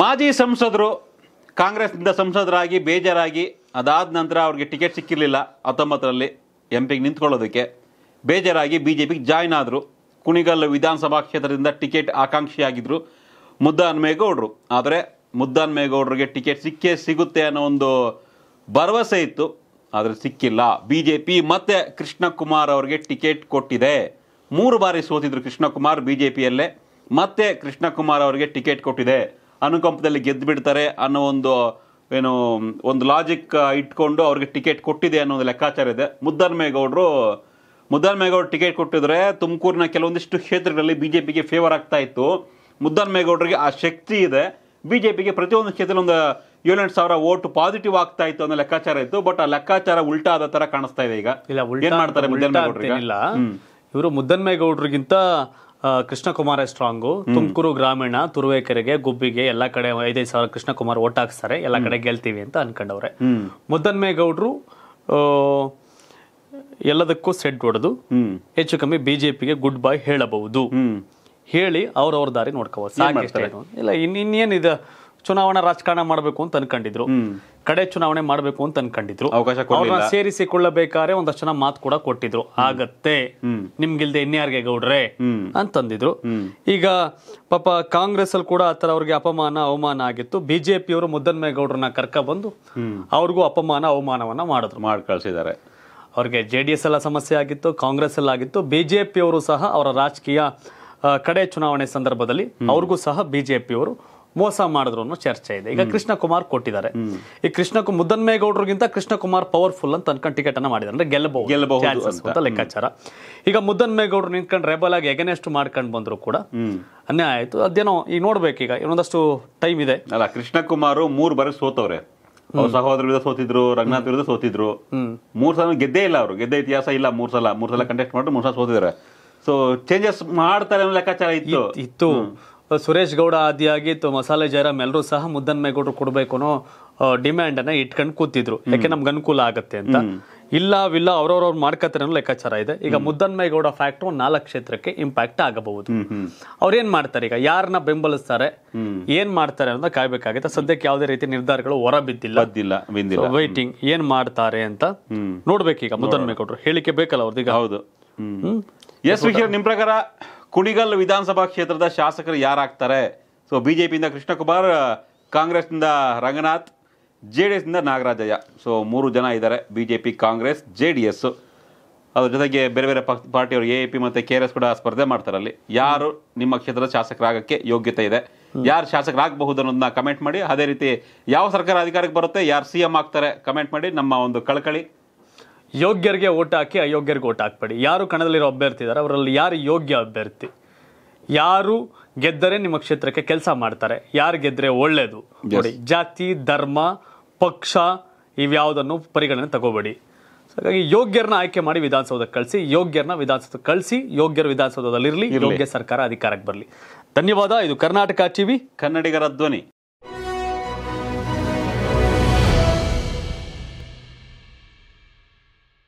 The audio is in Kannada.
ಮಾಜಿ ಸಂಸದರು ಕಾಂಗ್ರೆಸ್ನಿಂದ ಸಂಸದರಾಗಿ ಬೇಜಾರಾಗಿ ಅದಾದ ನಂತರ ಅವ್ರಿಗೆ ಟಿಕೆಟ್ ಸಿಕ್ಕಿರಲಿಲ್ಲ ಹತ್ತೊಂಬತ್ತರಲ್ಲಿ ಎಂ ಪಿಗೆ ನಿಂತ್ಕೊಳ್ಳೋದಕ್ಕೆ ಬೇಜಾರಾಗಿ ಬಿ ಜೆ ಪಿಗೆ ಜಾಯ್ನ್ ಆದರು ಕುಣಿಗಲ್ ವಿಧಾನಸಭಾ ಕ್ಷೇತ್ರದಿಂದ ಟಿಕೆಟ್ ಆಕಾಂಕ್ಷಿಯಾಗಿದ್ದರು ಮುದ್ದಾನ್ಮೇಗೌಡರು ಆದರೆ ಮುದ್ದಾನ್ಮೇಗೌಡರಿಗೆ ಟಿಕೆಟ್ ಸಿಕ್ಕೇ ಸಿಗುತ್ತೆ ಅನ್ನೋ ಒಂದು ಭರವಸೆ ಇತ್ತು ಆದರೆ ಸಿಕ್ಕಿಲ್ಲ ಬಿ ಜೆ ಪಿ ಮತ್ತೆ ಕೃಷ್ಣಕುಮಾರ್ ಅವರಿಗೆ ಟಿಕೆಟ್ ಕೊಟ್ಟಿದೆ ಮೂರು ಬಾರಿ ಸೋತಿದ್ರು ಕೃಷ್ಣಕುಮಾರ್ ಬಿ ಜೆ ಪಿಯಲ್ಲೇ ಮತ್ತೆ ಕೃಷ್ಣಕುಮಾರ್ ಅವರಿಗೆ ಟಿಕೆಟ್ ಕೊಟ್ಟಿದೆ ಅನುಕಂಪದಲ್ಲಿ ಗೆದ್ದು ಬಿಡ್ತಾರೆ ಅನ್ನೋ ಒಂದು ಏನು ಒಂದು ಲಾಜಿಕ್ ಇಟ್ಕೊಂಡು ಅವ್ರಿಗೆ ಟಿಕೆಟ್ ಕೊಟ್ಟಿದೆ ಅನ್ನೋ ಒಂದು ಲೆಕ್ಕಾಚಾರ ಇದೆ ಮುದ್ದನ್ಮೇಗೌಡರು ಮುದ್ದನ್ಮೇಗೌಡರು ಟಿಕೆಟ್ ಕೊಟ್ಟಿದ್ರೆ ತುಮಕೂರಿನ ಕೆಲವೊಂದಿಷ್ಟು ಕ್ಷೇತ್ರಗಳಲ್ಲಿ ಬಿ ಜೆ ಪಿಗೆ ಫೇವರ್ ಆಗ್ತಾ ಇತ್ತು ಮುದ್ದನ್ಮೇಗೌಡರಿಗೆ ಆ ಶಕ್ತಿ ಇದೆ ಬಿ ಜೆ ಪಿಗೆ ಪ್ರತಿಯೊಂದು ಕ್ಷೇತ್ರದಲ್ಲಿ ಒಂದು ಏಳೆಂಟು ಸಾವಿರ ಓಟ್ ಪಾಸಿಟಿವ್ ಆಗ್ತಾ ಇತ್ತು ಅನ್ನೋ ಲೆಕ್ಕಾಚಾರ ಇತ್ತು ಬಟ್ ಆ ಲೆಕ್ಕಾಚಾರ ಉಲ್ಟಾ ಆದ ತರ ಕಾಣಿಸ್ತಾ ಇದೆ ಈಗ ಇಲ್ಲ ಮಾಡ್ತಾರೆ ಇಲ್ಲ ಇವರು ಮುದ್ದನ್ಮೇಗೌಡ್ರಿಗಿಂತ ಕೃಷ್ಣಕುಮಾರ ಸ್ಟ್ರಾಂಗು ತುಮಕೂರು ಗ್ರಾಮೀಣ ತುರುವೇಕೆರೆಗೆ ಗುಬ್ಬಿಗೆ ಎಲ್ಲಾ ಕಡೆ ಐದೈದು ಸಾವಿರ ಕೃಷ್ಣಕುಮಾರ್ ಓಟ್ ಹಾಕ್ಸ್ತಾರೆ ಎಲ್ಲ ಕಡೆ ಗೆಲ್ತೀವಿ ಅಂತ ಅನ್ಕೊಂಡವ್ರೆ ಮುದ್ದನ್ಮೇಗೌಡರು ಎಲ್ಲದಕ್ಕೂ ಸೆಟ್ ಹೊಡೆದು ಹೆಚ್ಚು ಕಮ್ಮಿ ಬಿಜೆಪಿಗೆ ಗುಡ್ ಬೈ ಹೇಳಬಹುದು ಹೇಳಿ ಅವ್ರವ್ರ ದಾರಿ ನೋಡ್ಕೋಬಹುದು ಇಲ್ಲ ಇನ್ನೇನಿದೆ ಚುನಾವಣಾ ರಾಜಕಾರಣ ಮಾಡಬೇಕು ಅಂತ ಅನ್ಕೊಂಡಿದ್ರು ಕಡೆ ಚುನಾವಣೆ ಮಾಡಬೇಕು ಅಂತ ಅನ್ಕೊಂಡಿದ್ರು ಅವಕಾಶ ಸೇರಿಸಿಕೊಳ್ಳಬೇಕಾದ್ರೆ ಒಂದಷ್ಟು ಜನ ಮಾತು ಕೂಡ ಕೊಟ್ಟಿದ್ರು ಆಗತ್ತೆ ನಿಮ್ಗಿಲ್ದೆ ಇನ್ಯಾರ್ಗೆ ಗೌಡ್ರೆ ಅಂತಂದಿದ್ರು ಈಗ ಪಾಪ ಕಾಂಗ್ರೆಸ್ ಅಲ್ಲಿ ಕೂಡ ಆತರ ಅವ್ರಿಗೆ ಅಪಮಾನ ಅವಮಾನ ಆಗಿತ್ತು ಬಿಜೆಪಿಯವರು ಮುದ್ದನ್ಮೇಗೌಡ್ರನ್ನ ಕರ್ಕ ಬಂದು ಅವ್ರಿಗೂ ಅಪಮಾನ ಅವಮಾನವನ್ನ ಮಾಡಿದ್ರು ಮಾಡಿ ಕಳ್ಸಿದ್ದಾರೆ ಅವ್ರಿಗೆ ಜೆ ಡಿ ಎಸ್ ಎಲ್ಲ ಸಮಸ್ಯೆ ಆಗಿತ್ತು ಕಾಂಗ್ರೆಸ್ ಎಲ್ಲ ಆಗಿತ್ತು ಬಿಜೆಪಿಯವರು ಸಹ ಅವರ ರಾಜಕೀಯ ಕಡೆ ಚುನಾವಣೆ ಸಂದರ್ಭದಲ್ಲಿ ಅವ್ರಿಗೂ ಸಹ ಬಿಜೆಪಿಯವರು ಮೋಸ ಮಾಡಿದ್ರು ಅನ್ನೋ ಚರ್ಚೆ ಇದೆ ಈಗ ಕೃಷ್ಣ ಕುಮಾರ್ ಕೊಟ್ಟಿದ್ದಾರೆ ಈ ಕೃಷ್ಣ ಮುದ್ದನ್ಮೇಗೌಡರಿಗಿಂತ ಕೃಷ್ಣ ಕುಮಾರ್ ಪವರ್ಫುಲ್ ಅಂತ ಅನ್ಕೊಂಡು ಟಿಕೆಟ್ ಅನ್ನ ಮಾಡಿದ್ದಾರೆ ಅಂದ್ರೆ ಗೆಲ್ಲಬಹುದು ಗೆಲ್ಲಬಹುದು ಅಂತ ಲೆಕ್ಕಾಚಾರ ಈಗ ಮುದ್ದನ್ಮೇಗೌಡರು ನಿಂತ್ಕೊಂಡು ರೆಬಲ್ ಆಗಿ ಎಗನೆಸ್ಟ್ ಮಾಡ್ಕೊಂಡು ಬಂದ್ರು ಕೂಡ ಅನ್ಯಾಯ ಆಯ್ತು ಅದೇನೋ ಈಗ ಈಗ ಇನ್ನೊಂದಷ್ಟು ಟೈಮ್ ಇದೆ ಅಲ್ಲ ಕೃಷ್ಣ ಕುಮಾರ್ ಮೂರ್ ಬಾರಿ ಸೋತವ್ರೆ ಅವ್ರ ಸಹೋದರ ವಿರುದ್ಧ ಸೋತಿದ್ರು ರಂಗನಾಥ್ ವಿರುದ್ಧ ಸೋತಿದ್ರು ಮೂರ್ ಸಲ ಗೆದ್ದೇ ಇಲ್ಲ ಅವರು ಗೆದ್ದೆ ಇತಿಹಾಸ ಇಲ್ಲ ಮೂರ್ ಸಲ ಮೂರ್ ಸಲ ಕಂಟೆಸ್ಟ್ ಮಾಡಿದ್ರು ಮೂರ್ ಸಲ ಸೋತಿದ್ದಾರೆ ಸೊ ಚೇಂಜಸ್ ಮಾಡ್ತಾರೆ ಲೆಕ್ಕಾಚಾರ ಇತ್ತು ಇತ್ತು ಸುರೇಶ್ ಗೌಡ ಆದಿಯಾಗಿ ಮಸಾಲೆ ಜೈರಾಮ್ ಎಲ್ಲರೂ ಸಹ ಮೇಗೌಡರು ಕೊಡಬೇಕು ಅನ್ನೋ ಡಿಮ್ಯಾಂಡ್ ಅನ್ನ ಇಟ್ಕೊಂಡು ಕೂತಿದ್ರು ಯಾಕೆ ನಮ್ಗೆ ಅನುಕೂಲ ಆಗುತ್ತೆ ಅಂತ ಇಲ್ಲ ವಿಲ್ಲ ಅವ್ರವ್ರವ್ರು ಅನ್ನೋ ಲೆಕ್ಕಾಚಾರ ಇದೆ ಈಗ ಫ್ಯಾಕ್ಟ್ ಒಂದ್ ನಾಲ್ಕು ಕ್ಷೇತ್ರಕ್ಕೆ ಇಂಪ್ಯಾಕ್ಟ್ ಆಗಬಹುದು ಏನ್ ಮಾಡ್ತಾರೆ ಈಗ ಯಾರನ್ನ ಬೆಂಬಲಿಸ್ತಾರೆ ಏನ್ ಮಾಡ್ತಾರೆ ಅಂತ ಕಾಯ್ಬೇಕಾಗುತ್ತೆ ಸದ್ಯಕ್ಕೆ ಯಾವುದೇ ರೀತಿ ನಿರ್ಧಾರಗಳು ಹೊರ ಬಿದ್ದಿಲ್ಲ ವೈಟಿಂಗ್ ಏನ್ ಮಾಡ್ತಾರೆ ಅಂತ ನೋಡ್ಬೇಕೀಗ ಮೇಗೌಡರು ಹೇಳಿಕೆ ಬೇಕಲ್ಲ ಅವ್ರದ್ದು ಈಗ ಹೌದು ಎಸ್ ನಿಮ್ ಪ್ರಕಾರ ಕುಣಿಗಲ್ ವಿಧಾನಸಭಾ ಕ್ಷೇತ್ರದ ಶಾಸಕರು ಯಾರಾಗ್ತಾರೆ ಸೊ ಬಿ ಜೆ ಪಿಯಿಂದ ಕೃಷ್ಣಕುಮಾರ್ ಕಾಂಗ್ರೆಸ್ನಿಂದ ರಂಗನಾಥ್ ಜೆ ಡಿ ಎಸ್ನಿಂದ ನಾಗರಾಜಯ್ಯ ಸೊ ಮೂರು ಜನ ಇದ್ದಾರೆ B J P Congress J D S ಅದ್ರ ಜೊತೆಗೆ ಬೇರೆ ಬೇರೆ ಪಕ್ಷ ಪಾರ್ಟಿಯವರು ಎ ಪಿ ಮತ್ತು ಕೆ ಆರ್ ಎಸ್ ಕೂಡ ಸ್ಪರ್ಧೆ ಮಾಡ್ತಾರೆ ಅಲ್ಲಿ ಯಾರು ನಿಮ್ಮ ಕ್ಷೇತ್ರದ ಶಾಸಕರಾಗಕ್ಕೆ ಯೋಗ್ಯತೆ ಇದೆ ಯಾರು ಶಾಸಕರಾಗಬಹುದು ಅನ್ನೋದನ್ನ ಕಮೆಂಟ್ ಮಾಡಿ ಅದೇ ರೀತಿ ಯಾವ ಸರ್ಕಾರ ಅಧಿಕಾರಕ್ಕೆ ಬರುತ್ತೆ ಯಾರು ಸಿ ಎಂ ಆಗ್ತಾರೆ ಕಮೆಂಟ್ ಮಾಡಿ ನಮ್ಮ ಒಂದು ಕಳಕಳಿ ಯೋಗ್ಯರಿಗೆ ಓಟ್ ಹಾಕಿ ಅಯೋಗ್ಯರಿಗೆ ಓಟ್ ಹಾಕಬೇಡಿ ಯಾರು ಕಣದಲ್ಲಿರೋ ಅಭ್ಯರ್ಥಿ ಇದ್ದಾರೆ ಅವರಲ್ಲಿ ಯಾರು ಯೋಗ್ಯ ಅಭ್ಯರ್ಥಿ ಯಾರು ಗೆದ್ದರೆ ನಿಮ್ಮ ಕ್ಷೇತ್ರಕ್ಕೆ ಕೆಲಸ ಮಾಡ್ತಾರೆ ಯಾರು ಗೆದ್ದರೆ ಒಳ್ಳೆಯದು ನೋಡಿ ಜಾತಿ ಧರ್ಮ ಪಕ್ಷ ಇವ್ಯಾವುದನ್ನು ಪರಿಗಣನೆ ತಗೋಬೇಡಿ ಹಾಗಾಗಿ ಯೋಗ್ಯರನ್ನ ಆಯ್ಕೆ ಮಾಡಿ ವಿಧಾನಸೌಧಕ್ಕೆ ಕಳಿಸಿ ಯೋಗ್ಯರನ್ನ ವಿಧಾನಸೌಧಕ್ಕೆ ಕಳಿಸಿ ಯೋಗ್ಯರು ವಿಧಾನಸೌಧದಲ್ಲಿರಲಿ ಯೋಗ್ಯ ಸರ್ಕಾರ ಅಧಿಕಾರಕ್ಕೆ ಬರಲಿ ಧನ್ಯವಾದ ಇದು ಕರ್ನಾಟಕ ಟಿವಿ ಕನ್ನಡಿಗರ ಧ್ವನಿ